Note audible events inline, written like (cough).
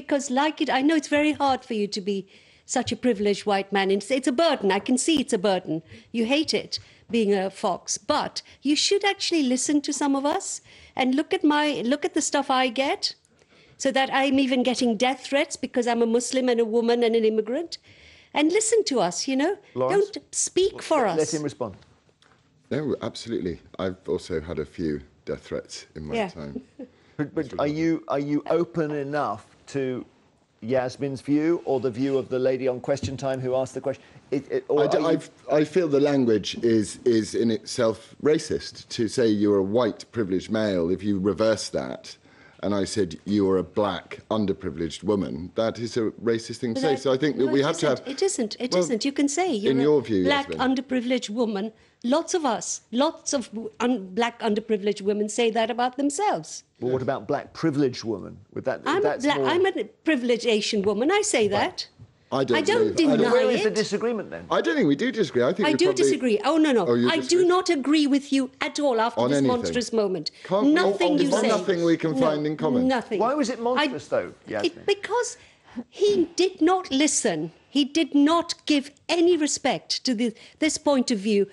because, like it, I know it's very hard for you to be such a privileged white man. It's, it's a burden. I can see it's a burden. You hate it being a fox, but you should actually listen to some of us and look at my look at the stuff I get, so that I'm even getting death threats because I'm a Muslim and a woman and an immigrant. And listen to us, you know. Lawrence, Don't speak for let us. Let him respond. No, absolutely. I've also had a few death threats in my yeah. time. (laughs) but, but are you are you open enough to Yasmin's view or the view of the lady on Question Time who asked the question? It, it, I, do, you... I, feel the language is is in itself racist. To say you're a white privileged male, if you reverse that, and I said, You are a black, underprivileged woman, that is a racist thing to but say. I, so I think no, that we have isn't. to have. It isn't. It well, not You can say you're in your view, black, underprivileged woman. Lots of us, lots of un black, underprivileged women say that about themselves. Well, what about black, privileged woman? Would that, I'm, a black, more... I'm a privileged Asian woman. I say that. I don't. I don't deny I don't. Where is the disagreement then? I don't think we do disagree. I think I do probably... disagree. Oh no no! Oh, I disagree? do not agree with you at all after on this anything. monstrous moment. Can't, oh, oh, nothing on, you say. Nothing we can no, find in common. Nothing. Why was it monstrous I, though? It, because he did not listen. He did not give any respect to the, this point of view